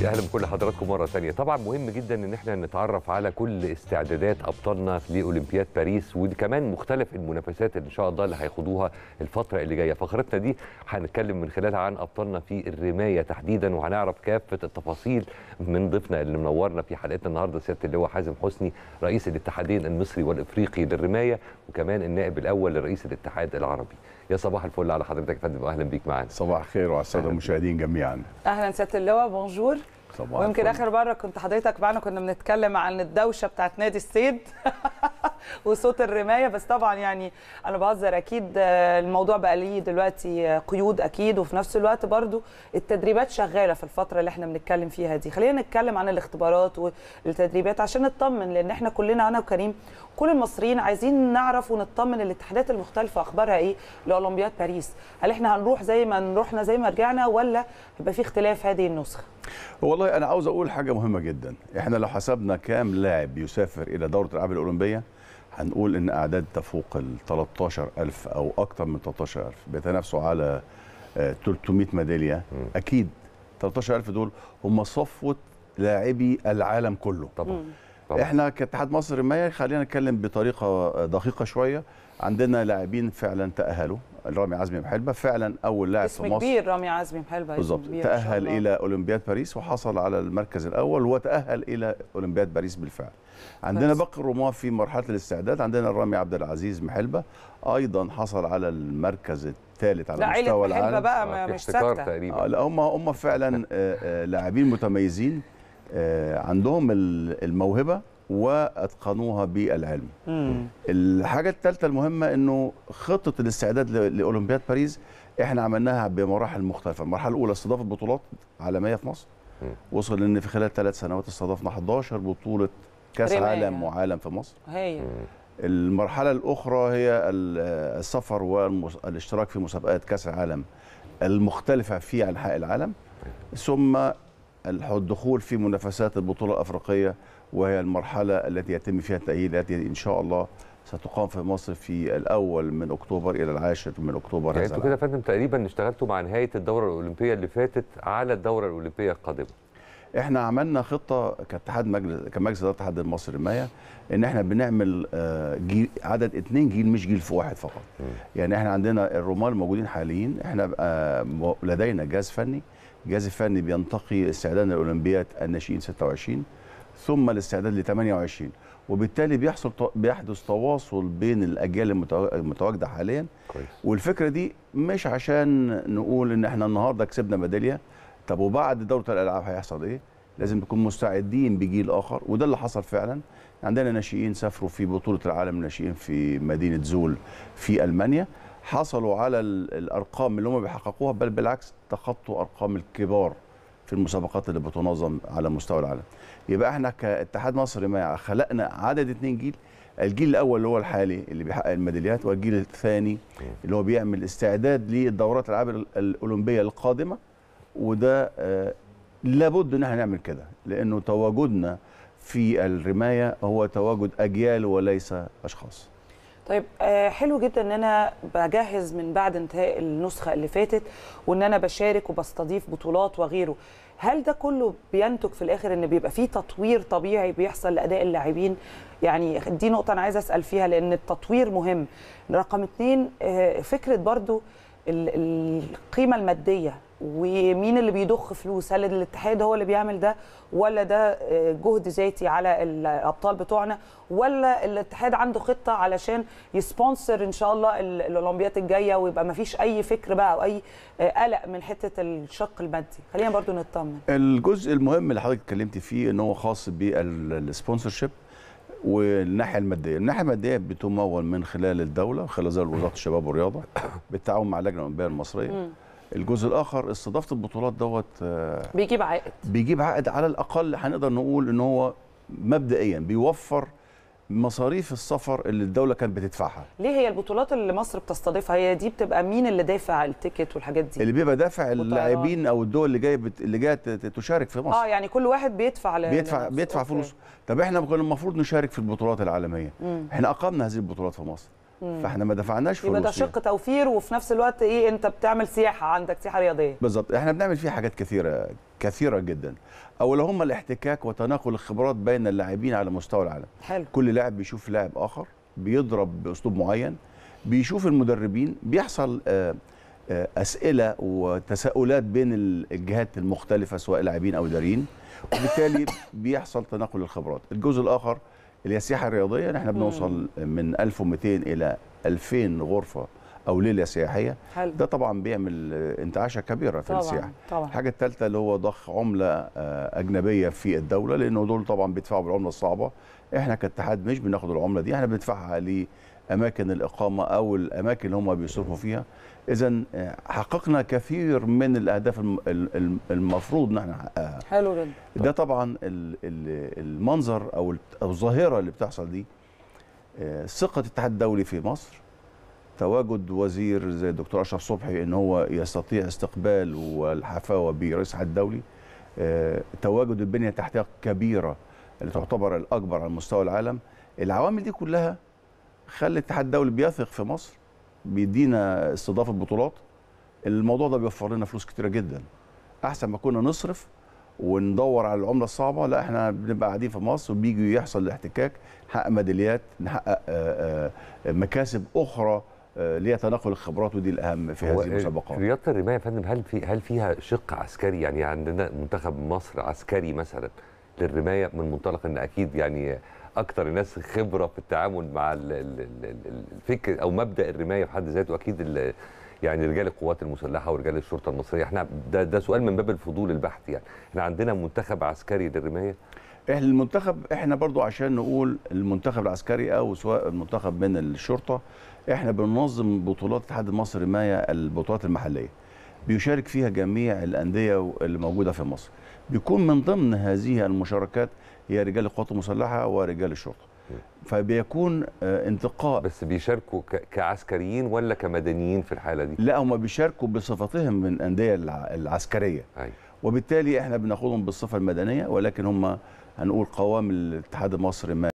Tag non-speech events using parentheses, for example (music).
يا اهلا بكل حضراتكم مره ثانيه طبعا مهم جدا ان احنا نتعرف على كل استعدادات ابطالنا في اولمبياد باريس وكمان مختلف المنافسات اللي ان شاء الله اللي هيخوضوها الفتره اللي جايه فقرتنا دي هنتكلم من خلالها عن ابطالنا في الرمايه تحديدا وهنعرف كافه التفاصيل من ضيفنا اللي منورنا في حلقتنا النهارده سياده اللواء حازم حسني رئيس الاتحادين المصري والافريقي للرمايه وكمان النائب الاول لرئيس الاتحاد العربي يا صباح الفل على حضرتك يا فندم اهلا بيك معانا صباح الخير وعلى الساده المشاهدين جميعا اهلا سياده اللواء بونجور صباح ويمكن اخر مره كنت حضرتك معانا كنا بنتكلم عن الدوشه بتاعت نادي الصيد (laughs) وصوت الرمايه بس طبعا يعني انا بهزر اكيد الموضوع بقى ليه دلوقتي قيود اكيد وفي نفس الوقت برضو التدريبات شغاله في الفتره اللي احنا بنتكلم فيها دي خلينا نتكلم عن الاختبارات والتدريبات عشان نطمن لان احنا كلنا انا وكريم كل المصريين عايزين نعرف ونطمن الاتحادات المختلفه اخبارها ايه لاولمبياد باريس هل احنا هنروح زي ما رحنا زي ما رجعنا ولا هيبقى في اختلاف هذه النسخه والله انا عاوز اقول حاجه مهمه جدا احنا لو حسبنا كام لاعب يسافر الى دوره الالعاب الاولمبيه هنقول ان اعداد تفوق ال 13000 او اكثر من 13000 بيتنافسوا على 300 آه، ميداليه اكيد 13000 دول هم صفوه لاعبي العالم كله طبعا طبعا. احنا كاتحاد مصر للمياه خلينا نتكلم بطريقه دقيقه شويه عندنا لاعبين فعلا تاهلوا رامي عزمي محلبه فعلا اول لاعب في مصر كبير رامي عزمي محلبه بالظبط تاهل الى اولمبياد باريس وحصل على المركز الاول وتاهل الى اولمبياد باريس بالفعل عندنا باقي الرماة في مرحله الاستعداد عندنا رامي عبد العزيز محلبه ايضا حصل على المركز الثالث على مستوى العالم بقى مش ساكته تقريبا لا هم هم فعلا آه، آه، لاعبين متميزين آه، عندهم الموهبه واتقنوها بالعلم. مم. الحاجه الثالثه المهمه انه خطه الاستعداد لاولمبياد باريس احنا عملناها بمراحل مختلفه، المرحله الاولى استضافه بطولات عالميه في مصر. مم. وصل ان في خلال ثلاث سنوات استضافنا 11 بطوله كاس عالم وعالم في مصر. هي. المرحله الاخرى هي السفر والاشتراك في مسابقات كاس العالم المختلفه في انحاء العالم ثم الدخول في منافسات البطوله الافريقيه وهي المرحله التي يتم فيها التاهيل التي ان شاء الله ستقام في مصر في الاول من اكتوبر الى العاشر من اكتوبر يعني انتوا كده يا فندم تقريبا اشتغلتوا مع نهايه الدوره الاولمبيه اللي فاتت على الدوره الاولمبيه القادمه احنا عملنا خطه كاتحاد مجلس كمجلس اداره الاتحاد المصري المياه ان احنا بنعمل آه، جيل عدد اثنين جيل مش جيل في واحد فقط يعني احنا عندنا الرومان موجودين حاليا احنا آه، لدينا جهاز فني الجهاز الفني بينتقي استعدادا لاولمبياد الناشئين 26 ثم الاستعداد ل 28 وبالتالي بيحصل بيحدث تواصل بين الاجيال المتواجده حاليا كويس. والفكره دي مش عشان نقول ان احنا النهارده كسبنا ميداليه طب وبعد دوره الالعاب هيحصل ايه لازم نكون مستعدين بجيل اخر وده اللي حصل فعلا عندنا ناشئين سافروا في بطوله العالم الناشئين في مدينه زول في المانيا حصلوا على الارقام اللي هم بيحققوها بل بالعكس تخطوا ارقام الكبار في المسابقات اللي بتنظم على مستوى العالم يبقى احنا كاتحاد مصر ما خلقنا عدد اثنين جيل الجيل الاول اللي هو الحالي اللي بيحقق الميداليات والجيل الثاني اللي هو بيعمل استعداد للدورات العاب الاولمبيه القادمه وده آه، لابد ان احنا نعمل كده لانه تواجدنا في الرمايه هو تواجد اجيال وليس اشخاص طيب آه، حلو جدا ان انا بجهز من بعد انتهاء النسخه اللي فاتت وان انا بشارك وبستضيف بطولات وغيره هل ده كله بينتج في الاخر ان بيبقى فيه تطوير طبيعي بيحصل لاداء اللاعبين يعني دي نقطه انا عايزه اسال فيها لان التطوير مهم رقم اتنين آه، فكره برضو القيمه الماديه ومين اللي بيضخ فلوس هل الاتحاد هو اللي بيعمل ده ولا ده آه، جهد ذاتي على الابطال بتوعنا ولا الاتحاد عنده خطه علشان يسبونسر ان شاء الله الاولمبيات الجايه ويبقى ما فيش اي فكر بقى او اي آه، قلق من حته الشق المادي خلينا برضو نطمن الجزء المهم اللي حضرتك اتكلمتي فيه ان هو خاص بالسبونسر شيب والناحيه الماديه، الناحيه الماديه بتمول من خلال الدوله خلال وزاره الشباب والرياضه (coughs) بالتعاون مع اللجنه الاولمبيه المصريه. الجزء الاخر استضافه البطولات دوت آه، بيجيب عائد بيجيب عائد على الاقل هنقدر نقول ان هو مبدئيا بيوفر مصاريف السفر اللي الدوله كانت بتدفعها ليه هي البطولات اللي مصر بتستضيفها هي دي بتبقى مين اللي دافع التيكت والحاجات دي اللي بيبقى دافع اللاعبين او الدول اللي جايه بت... اللي جايه تشارك في مصر اه يعني كل واحد بيدفع ل... بيدفع بيدفع فلوس طب احنا كنا المفروض نشارك في البطولات العالميه مم. احنا اقمنا هذه البطولات في مصر فاحنا ما دفعناش فلوس يبقى ده يعني. شق توفير وفي نفس الوقت ايه انت بتعمل سياحه عندك سياحه رياضيه بالظبط احنا بنعمل فيه حاجات كثيره كثيره جدا هم الاحتكاك وتناقل الخبرات بين اللاعبين على مستوى العالم حلو. كل لاعب بيشوف لاعب اخر بيضرب باسلوب معين بيشوف المدربين بيحصل آه، آه، اسئله وتساؤلات بين الجهات المختلفه سواء لاعبين او اداريين وبالتالي بيحصل تناقل الخبرات الجزء الاخر اللي هي السياحه الرياضيه نحن بنوصل من 1200 الى 2000 غرفه او ليله سياحيه حلو. ده طبعا بيعمل انتعاشه كبيره في طبعًا. السياحه طبعًا. الحاجه الثالثه اللي هو ضخ عمله آه، اجنبيه في الدوله لانه دول طبعا بيدفعوا بالعمله الصعبه احنا كاتحاد مش بناخد العمله دي احنا بندفعها اماكن الاقامه او الاماكن اللي هم بيصرفوا فيها اذا آه، حققنا كثير من الاهداف المفروض ان احنا آه، نحققها حلو جدا ده طبعا المنظر او الظاهره اللي بتحصل دي آه، ثقه الاتحاد الدولي في مصر تواجد وزير زي الدكتور اشرف صبحي ان هو يستطيع استقبال والحفاوه برئيس الاتحاد الدولي تواجد البنيه التحتيه الكبيره اللي تعتبر الاكبر على مستوى العالم العوامل دي كلها خلي الاتحاد الدولي بيثق في مصر بيدينا استضافه بطولات الموضوع ده بيوفر لنا فلوس كتيره جدا احسن ما كنا نصرف وندور على العمله الصعبه لا احنا بنبقى قاعدين في مصر وبيجي يحصل الاحتكاك نحقق ميداليات نحقق آه، آه، آه، مكاسب اخرى ليها تناقل الخبرات ودي الاهم في هذه إيه، المسابقات. رياضه الرمايه يا فندم هل في هل فيها شق عسكري يعني عندنا منتخب مصر عسكري مثلا للرمايه من منطلق ان اكيد يعني اكثر الناس خبره في التعامل مع الفكر او مبدا الرمايه في حد ذاته اكيد يعني رجال القوات المسلحه ورجال الشرطه المصريه احنا ده, ده سؤال من باب الفضول البحث يعني احنا عندنا منتخب عسكري للرمايه المنتخب احنا برضو عشان نقول المنتخب العسكري او سواء المنتخب من الشرطه احنا بننظم بطولات اتحاد مصر رمايه البطولات المحليه بيشارك فيها جميع الانديه اللي موجوده في مصر بيكون من ضمن هذه المشاركات هي رجال القوات المسلحه ورجال الشرطه فبيكون آه، انتقاء بس بيشاركوا كعسكريين ولا كمدنيين في الحاله دي لا هم بيشاركوا بصفتهم من الانديه العسكريه أي. وبالتالي احنا بناخدهم بالصفه المدنيه ولكن هم هنقول قوام الاتحاد المصري